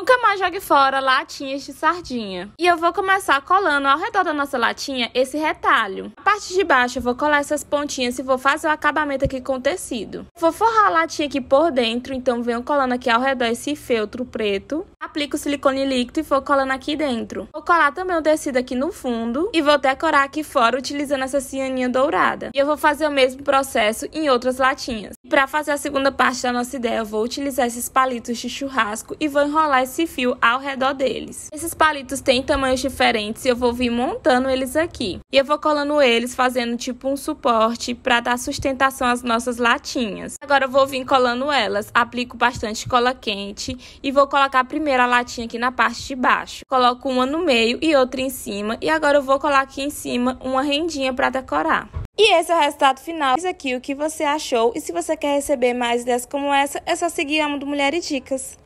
Nunca mais jogue fora latinhas de sardinha. E eu vou começar colando ao redor da nossa latinha esse retalho. A parte de baixo eu vou colar essas pontinhas e vou fazer o acabamento aqui com tecido. Vou forrar a latinha aqui por dentro, então venho colando aqui ao redor esse feltro preto. Aplico o silicone líquido e vou colando aqui dentro. Vou colar também o tecido aqui no fundo e vou decorar aqui fora utilizando essa cianinha dourada. E eu vou fazer o mesmo processo em outras latinhas. Para fazer a segunda parte da nossa ideia, eu vou utilizar esses palitos de churrasco e vou enrolar esse fio ao redor deles. Esses palitos têm tamanhos diferentes e eu vou vir montando eles aqui. E eu vou colando eles, fazendo tipo um suporte para dar sustentação às nossas latinhas. Agora eu vou vir colando elas, aplico bastante cola quente e vou colocar primeiro a latinha aqui na parte de baixo. Coloco uma no meio e outra em cima e agora eu vou colar aqui em cima uma rendinha para decorar. E esse é o resultado final. Diz aqui o que você achou e se você quer receber mais ideias como essa, é só seguir Amo do Mulher e Dicas.